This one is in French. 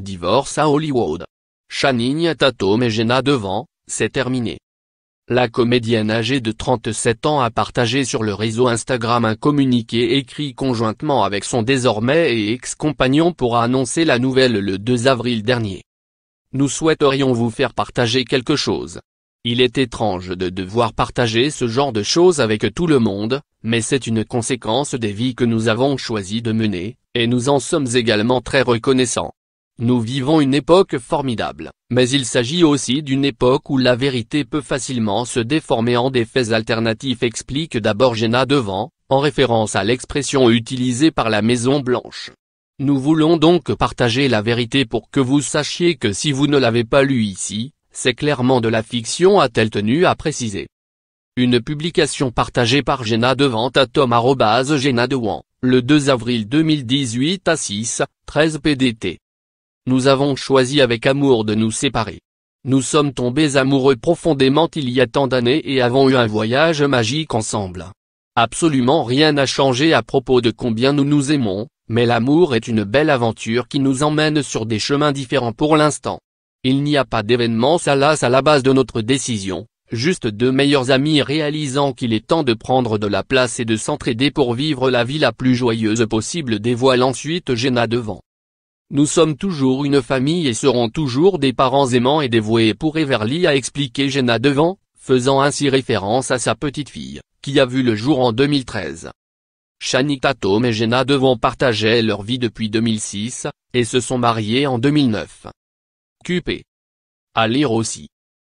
Divorce à Hollywood. Channing Tatum et Jenna Devant, c'est terminé. La comédienne âgée de 37 ans a partagé sur le réseau Instagram un communiqué écrit conjointement avec son désormais et ex-compagnon pour annoncer la nouvelle le 2 avril dernier. Nous souhaiterions vous faire partager quelque chose. Il est étrange de devoir partager ce genre de choses avec tout le monde, mais c'est une conséquence des vies que nous avons choisi de mener, et nous en sommes également très reconnaissants. Nous vivons une époque formidable, mais il s'agit aussi d'une époque où la vérité peut facilement se déformer en des faits alternatifs explique d'abord Géna Devant, en référence à l'expression utilisée par la Maison Blanche. Nous voulons donc partager la vérité pour que vous sachiez que si vous ne l'avez pas lu ici, c'est clairement de la fiction a-t-elle tenu à préciser. Une publication partagée par Géna Devant à Tom Jenna Dewan, le 2 avril 2018 à 6, 13 pdt nous avons choisi avec amour de nous séparer. Nous sommes tombés amoureux profondément il y a tant d'années et avons eu un voyage magique ensemble. Absolument rien n'a changé à propos de combien nous nous aimons, mais l'amour est une belle aventure qui nous emmène sur des chemins différents pour l'instant. Il n'y a pas d'événement salace à la base de notre décision, juste deux meilleurs amis réalisant qu'il est temps de prendre de la place et de s'entraider pour vivre la vie la plus joyeuse possible dévoile ensuite gêna devant. Nous sommes toujours une famille et serons toujours des parents aimants et dévoués pour Everly a expliqué Jenna Devant, faisant ainsi référence à sa petite-fille, qui a vu le jour en 2013. Shani et Jenna Devon partageaient leur vie depuis 2006, et se sont mariés en 2009. QP. À lire aussi.